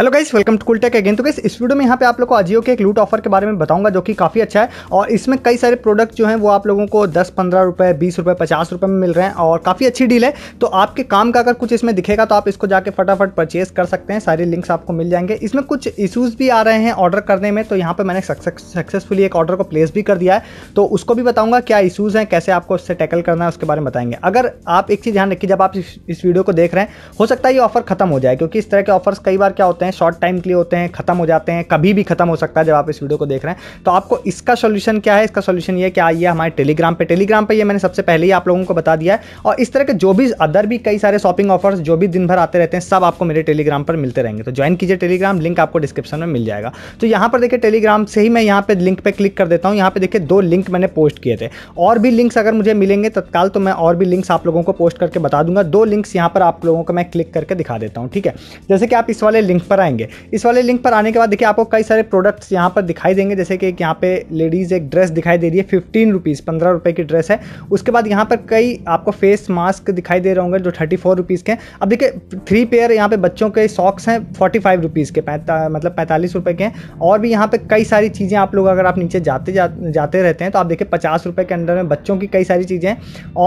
hello guys welcome to cool again तो guys इस video में यहाँ पे आप लोग को अजियो के एक लूट ऑफर के बारे में बताऊंगा जो कि काफ़ी अच्छा है और इसमें कई सारे प्रोडक्ट जो हैं वो आप लोगों को दस पंद्रह रुपये बीस रुपये पचास रुपये में मिल रहे हैं और काफ़ी अच्छी डील है तो आपके काम का अगर कुछ इसमें दिखेगा तो आप इसको जाकर फटाफट परचेज कर सकते हैं सारे लिंक्स आपको मिल जाएंगे इसमें कुछ इशूज़ भी आ रहे हैं ऑर्डर करने में तो यहाँ पर मैंने सक्सेसफुली एक ऑर्डर को प्लेस भी कर दिया है तो उसको भी बताऊँगा क्या इशूज़ हैं कैसे आपको उससे टैकल करना है उसके बारे में बताएंगे अगर आप एक चीज़ ध्यान रखिए जब आप इस वीडियो को देख रहे हैं हो सकता है ये ऑफर खत्म हो जाए क्योंकि इस तरह के ऑफर्स कई बार क्या होते हैं हैं शॉर्ट टाइम के लिए होते हैं खत्म हो जाते हैं कभी भी खत्म हो सकता है जब आप इस वीडियो को देख रहे हैं तो आपको इसका सोल्यूशन क्या है इसका सोल्यूशन ये क्या आइए हमारे टेलीग्राम पर टेलीग्राम पर ये मैंने सबसे पहले ही आप लोगों को बता दिया है और इस तरह के जो भी अदर भी कई सारे शॉपिंग ऑफर्स जो भी दिन भर आते रहते हैं सब आपको मेरे टेलीग्राम पर मिलते रहेंगे तो ज्वाइन कीजिए टेलीग्राम लिंक आपको डिस्क्रिप्शन में मिल जाएगा तो यहाँ पर देखिए टेलीग्राम से ही मैं यहाँ पर लिंक पर क्लिक कर देता हूँ यहाँ पर देखिए दो लिंक मैंने पोस्ट किए थे और भी लिंक्स अगर मुझे मिलेंगे तत्काल तो मैं और भी लिंक्स आप लोगों को पोस्ट करके बता दूंगा दो लिंक्स यहाँ पर आप लोगों को मैं क्लिक करके दिखा देता हूँ ठीक है जैसे कि आप इस वाले लिंक पर नजर आएंगे इस वाले लिंक पर आने के बाद देखिए आपको कई सारे प्रोडक्ट्स यहाँ पर दिखाई देंगे जैसे कि यहाँ पे लेडीज़ एक ड्रेस दिखाई दे रही है फिफ्टीन रुपीज़ पंद्रह रुपये की ड्रेस है उसके बाद यहाँ पर कई आपको फेस मास्क दिखाई दे रहे होंगे जो थर्टी फोर रुपीज़ के अब देखिए थ्री पेयर यहाँ पे बच्चों के सॉक्स हैं फोर्टी फाइव रुपीज़ के पैंता मतलब पैंतालीस रुपये के हैं और भी यहाँ पर कई सारी चीज़ें आप लोग अगर आप नीचे जाते जाते रहते हैं तो आप देखिए पचास रुपये के अंडर में बच्चों की कई सारी चीज़ें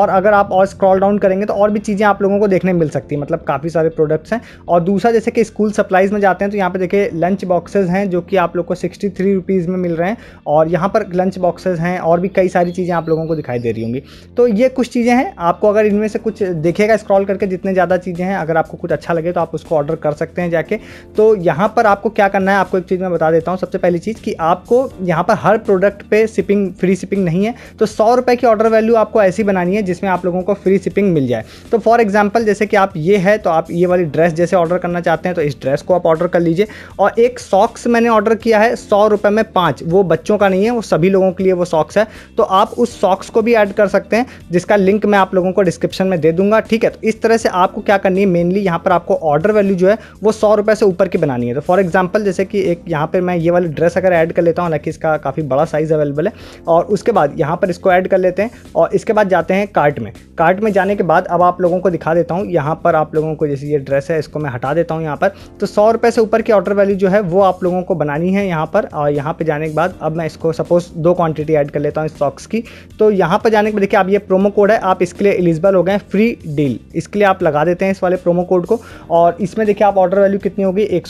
और अगर आप और स्क्रॉल डाउन करेंगे तो और भी चीज़ें आप लोगों को देखने मिल सकती है मतलब काफ़ी सारे प्रोडक्ट्स हैं और दूसरा जैसे कि स्कूल सप्लाइज़ में जाते हैं तो यहाँ पे देखिए लंच बॉक्सेस हैं जो कि आप लोग को सिक्सटी थ्री रुपीज़ में मिल रहे हैं और यहाँ पर लंच बॉक्सेस हैं और भी कई सारी चीज़ें आप लोगों को दिखाई दे रही होंगी तो ये कुछ चीज़ें हैं आपको अगर इनमें से कुछ देखेगा स्क्रॉल करके जितने ज़्यादा चीज़ें हैं अगर आपको कुछ अच्छा लगे तो आप उसको ऑर्डर कर सकते हैं जाके तो यहाँ पर आपको क्या करना है आपको एक चीज़ मैं बता देता हूँ सबसे पहली चीज़ कि आपको यहाँ पर हर प्रोडक्ट पर शिपिंग फ्री शिपिंग नहीं है तो सौ की ऑर्डर वैल्यू आपको ऐसी बनानी है जिसमें आप लोगों को फ्री शिपिंग मिल जाए तो फॉर एग्जाम्पल जैसे कि आप ये है तो आप ये वाली ड्रेस जैसे ऑर्डर करना चाहते हैं तो इस ड्रेस को आप आप ऑर्डर कर लीजिए और एक सॉक्स मैंने ऑर्डर किया है सौ रुपये में पाँच वो बच्चों का नहीं है वो सभी लोगों के लिए वो सॉक्स है तो आप उस सॉक्स को भी ऐड कर सकते हैं जिसका लिंक मैं आप लोगों को डिस्क्रिप्शन में दे दूंगा ठीक है तो इस तरह से आपको क्या करनी है मेनली यहाँ पर आपको ऑर्डर वैल्यू जो है वो सौ रुपये से ऊपर की बनानी है तो फॉर एग्जाम्पल जैसे कि एक यहाँ पर मैं ये वाली ड्रेस अगर ऐड कर लेता हूँ हालांकि इसका काफ़ी बड़ा साइज़ अवेलेबल है और उसके बाद यहाँ पर इसको ऐड कर लेते हैं और इसके बाद जाते हैं कार्ट में कार्ट में जाने के बाद अब आप लोगों को दिखा देता हूँ यहाँ पर आप लोगों को जैसे ये ड्रेस है इसको मैं हटा देता हूँ यहाँ पर तो सौ सौ रुपये से ऊपर की ऑर्डर वैल्यू जो है वो आप लोगों को बनानी है यहाँ पर और यहाँ पर जाने के बाद अब मैं इसको सपोज दो क्वांटिटी ऐड कर लेता हूँ स्टॉक्स की तो यहाँ पर जाने के बाद देखिए आप ये प्रोमो कोड है आप इसके लिए एलिजिबल हो गए फ्री डील इसके लिए आप लगा देते हैं इस वाले प्रोमो कोड को और इसमें देखिए आप ऑर्डर वैल्यू कितनी होगी एक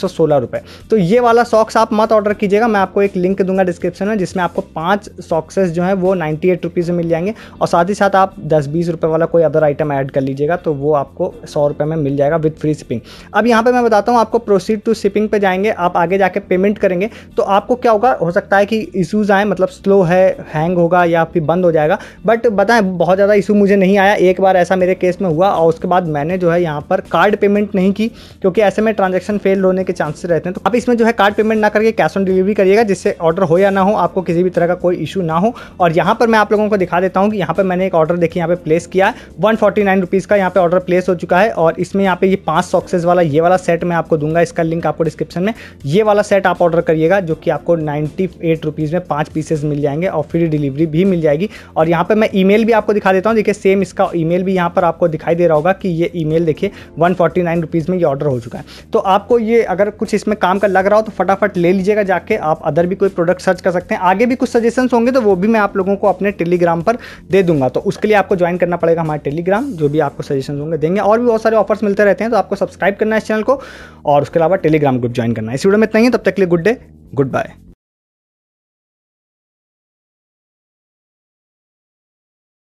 तो ये वाला सॉक्स आप मत ऑर्डर कीजिएगा मैं आपको एक लिंक दूंगा डिस्क्रिप्शन में जिसमें आपको पाँच सॉक्सेस जो है वो नाइन्टी एट रुपीज़ में मिल जाएंगे और साथ ही साथ आप दस बीस रुपये वाला कोई अदर आइटम ऐड कर लीजिएगा तो वो आपको सौ रुपये में मिल जाएगा विद फ्री शिपिंग अब यहाँ पर मैं बताता हूँ आपको प्रोसेस प्रोसीड टू शिपिंग पे जाएंगे आप आगे जाके पेमेंट करेंगे तो आपको क्या होगा हो सकता है कि इशूज़ आए मतलब स्लो है हैंग होगा या फिर बंद हो जाएगा बट बताएं बहुत ज़्यादा इशू मुझे नहीं आया एक बार ऐसा मेरे केस में हुआ और उसके बाद मैंने जो है यहाँ पर कार्ड पेमेंट नहीं की क्योंकि ऐसे में ट्रांजेक्शन फेल होने के चांसेस रहते हैं तो आप इसमें जो है कार्ड पेमेंट ना करके कैश ऑन डिलीवरी करिएगा जिससे ऑर्डर हो या ना हो आपको किसी भी तरह का कोई इशू ना हो और यहाँ पर मैं आप लोगों को दिखा देता हूँ कि यहाँ पर मैंने एक ऑर्डर देखिए यहाँ पे प्लेस किया है वन का यहाँ पर ऑर्डर प्लेस हो चुका है और इसमें यहाँ पे ये पाँच सॉक्सेस वाला ये वाला सेट मैं आपको दूंगा इसका का लिंक आपको डिस्क्रिप्शन में ये वाला सेट आप ऑर्डर करिएगा जो कि आपको नाइन्टी एट रुपीज़ में पाँच पीसेज मिल जाएंगे और फ्री डिलीवरी भी मिल जाएगी और यहाँ पर मैं ई भी आपको दिखा देता हूँ देखिए सेम इसका ई भी यहाँ पर आपको दिखाई दे रहा होगा कि ये ई देखिए वन फोर्टी नाइन रुपीज़ में ये ऑर्डर हो चुका है तो आपको ये अगर कुछ इसमें काम का लग रहा हो तो फटाफट ले लीजिएगा जाके आप अदर भी कोई प्रोडक्ट सर्च कर सकते हैं आगे भी कुछ सजेशन होंगे तो वो भी मैं आप लोगों को अपने टेलीग्राम पर दे दूंगा तो उसके लिए आपको ज्वाइन करना पड़ेगा हमारे टेलीग्राम जो भी आपको सजेशन होंगे देंगे और भी बहुत सारे ऑफर्स मिलते रहते हैं तो आपको सब्सक्राइब करना है इस चैनल को और उसके अलावा अलावा टेलीग्राम ग्रुप ज्वाइन करना इस वीडियो में इतना ही तब तक के लिए गुड डे गुड बाय